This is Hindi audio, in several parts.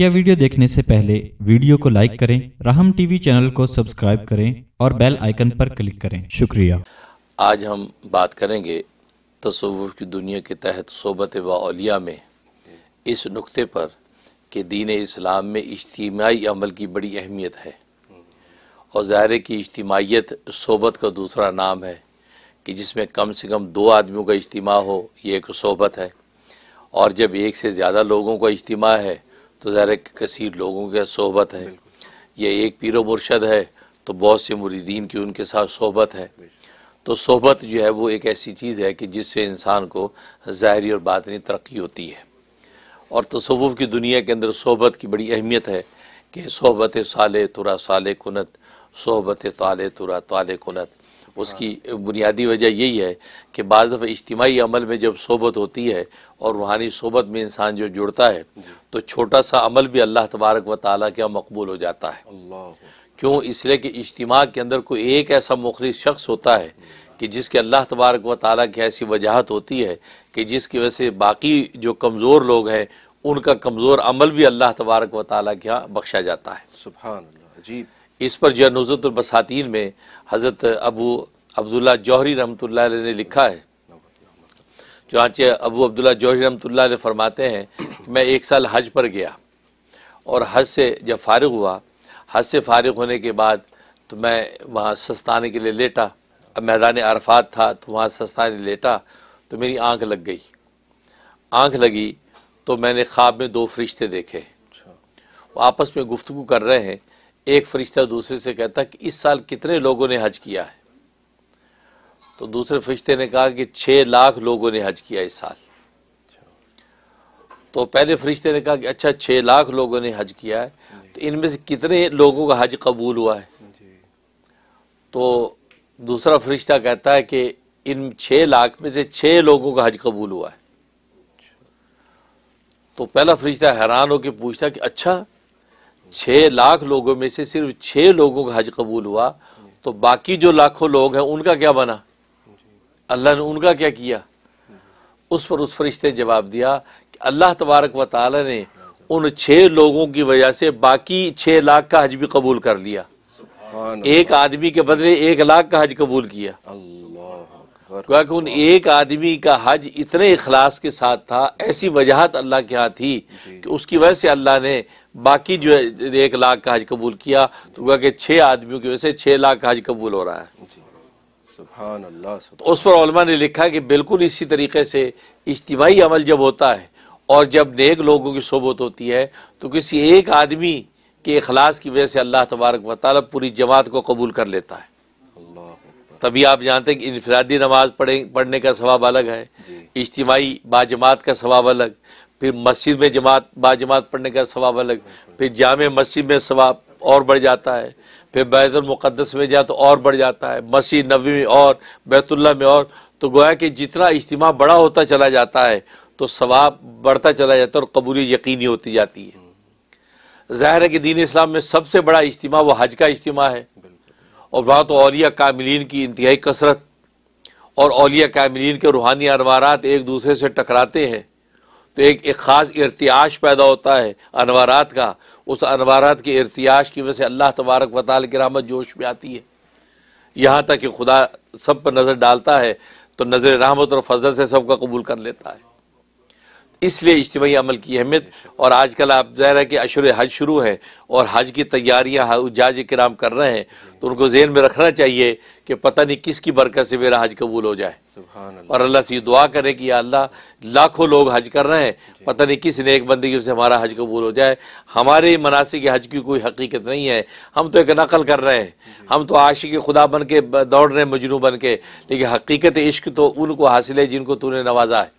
मुख्य वीडियो देखने से पहले वीडियो को लाइक करें राहम टीवी चैनल को सब्सक्राइब करें और बेल आइकन पर क्लिक करें शुक्रिया आज हम बात करेंगे तस्वुर की दुनिया के तहत सोबत वलिया में इस नुक्ते पर कि दीन इस्लाम में इज्तिमाही अमल की बड़ी अहमियत है और ज़ाहिर की इज्तिमाहीत सोबत का दूसरा नाम है कि जिसमें कम से कम दो आदमियों का इज्तिमा हो ये एक सोबत है और जब एक से ज़्यादा लोगों का इज्तिमा है तो ज़ाहिर कसीर लोगों के सोहबत है ये एक पीर मुर्शद है तो बहुत से मुरीदीन की उनके साथ सोहबत है तो सोहबत जो है वो एक ऐसी चीज़ है कि जिससे इंसान को ज़ाहरी और बातनी तरक्की होती है और तसवुफ़ की दुनिया के अंदर सोहबत की बड़ी अहमियत है कि सोहबत साल तुरा साल कुनत सोहबत ताले तुरा ताले कुनत उसकी बुनियादी वजह यही है कि बज़ दफ़ा इज्तमाही अमल में जब सोबत होती है और रूहानी सोबत में इंसान जो जुड़ता है तो छोटा सा अमल भी अल्लाह तबारक व ताली के मकबूल हो जाता है क्यों इसलिए कि इज्तिमा के अंदर कोई एक ऐसा मुखलिस शख्स होता है कि जिसके अल्लाह तबारक व ताली की ऐसी वजाहत होती है कि जिसकी वजह से बाकी जो कमज़ोर लोग हैं उनका कमज़ोर अमल भी अल्लाह तबारक व ताली के यहाँ बख्शा जाता है सुबह अजीब इस पर जो नजरतुलबसातीन में हज़रत अबू अब्दुल्ला जौहरी रहमत ने लिखा है चुनाचे अबू अब्दुल्ला जौहरी रहमत फरमाते हैं मैं एक साल हज पर गया और हज से जब फारग हुआ हज से फारग होने के बाद तो मैं वहाँ सस्ताने के लिए लेटा अब मैदान अरफात था तो वहाँ सस्ताने लेटा तो मेरी आंख लग गई आंख लगी तो मैंने ख्वाब में दो फरिश्ते देखे वो आपस में गुफ्तु कर रहे हैं एक फरिश्ता दूसरे से कहता कि इस साल कितने लोगों ने हज किया है तो दूसरे फरिश्ते ने कहा कि छह लाख लोगों ने हज किया इस साल तो पहले फरिश्ते ने कहा कि अच्छा छह लाख लोगों ने हज किया है तो इनमें से कितने लोगों का हज कबूल हुआ है तो दूसरा फरिश्ता कहता है कि इन छह लाख में से छह लोगों का हज कबूल हुआ है तो पहला फरिश्ता हैरान होकर पूछता कि अच्छा छह लाख लोगों में से सिर्फ छह लोगों का हज कबूल हुआ तो बाकी जो लाखों लोग हैं उनका क्या बना अल्लाह ने उनका क्या किया उस पर उस फरिश्ते ने जवाब दिया कि अल्लाह तबारक व ताली ने उन छः लोगों की वजह से बाकी छः लाख का हज भी कबूल कर लिया एक आदमी के बदले एक लाख का हज कबूल किया क्योंकि उन एक आदमी का हज इतने इखलास के साथ था ऐसी वजहत अल्लाह के यहाँ थी कि उसकी वजह से अल्लाह ने बाकी जो है एक लाख का हज कबूल किया तो क्या छह छः आदमियों की वजह से छः लाख का हज कबूल हो रहा है तो उस पर ने लिखा कि बिल्कुल इसी तरीके से इज्तमाही अमल जब होता है और जब नेक लोगों की सोबत होती है तो किसी एक आदमी के अखलास की वजह से अल्लाह तबारक वाली पूरी जमात को कबूल कर लेता है तभी आप जानते हैं कि इनफरादी नमाज पढ़े पढ़ने का स्वाब अलग है इज्तमाही बाजमात का स्वाब अलग फिर मस्जिद में जमात बाजमात पढ़ने का स्वाब अलग फिर जाम मस्जिद में स्वाब और बढ़ जाता है फिर बैतुलमक़दस में जाए तो और बढ़ जाता है मसीह नबी में और बैतुल्ला में और तो गोया कि जितना इज्तम बड़ा होता चला जाता है तो सवाब बढ़ता चला जाता है और कबूली यकीनी होती जाती है ज़ाहिर है कि दीन इस्लाम में सबसे बड़ा इज्तम वो हज का इज्तम है और वहाँ तो अलिया कामिलीन की इंतहाई कसरत और अलिया कामिलीन के रूहानी अनवार एक दूसरे से टकराते हैं तो एक एक ख़ास इरतियाश पैदा होता है अनवारात का उस अनवारात के इर्तियाश की वजह से अल्लाह तबारक वताल की रहमत जोश में आती है यहाँ तक कि खुदा सब पर नज़र डालता है तो नज़र रहमत और फजल से सबका कबूल कर लेता है इसलिए इज्तमी अमल की अहमियत और आज कल आप ज़ाहिर है कि अशर हज शुरू है और हज की तैयारियाँ जाज कराम कर रहे हैं तो उनको जेन में रखना चाहिए कि पता नहीं किसकी बरकत से मेरा हज कबूल हो जाए और अल्लाह से ये दुआ करें कि अल्लाह लाखों लोग हज कर रहे हैं पता नहीं किस नेक बंदगी से हमारा हज कबूल हो जाए हमारे मनासिक हज की कोई हकीकत नहीं है हम तो एक नकल कर रहे हैं हम तो आशिक खुदा बन के दौड़ रहे हैं मजनू बन के लेकिन हकीकत इश्क तो उनको हासिल है जिनको तूने नवाजा है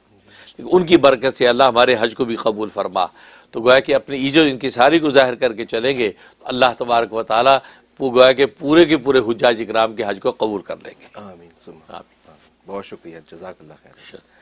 उनकी बरकत से अल्लाह हमारे हज को भी कबूल फरमा तो गोया कि अपनी ईजो इनकी सारी को जाहिर करके चलेंगे तो अल्लाह तबारक व गोया के पूरे के पूरे हजाज इक्राम के हज को कबूल कर लेंगे आमीन आमीन बहुत शुक्रिया जजाकल्ला खैर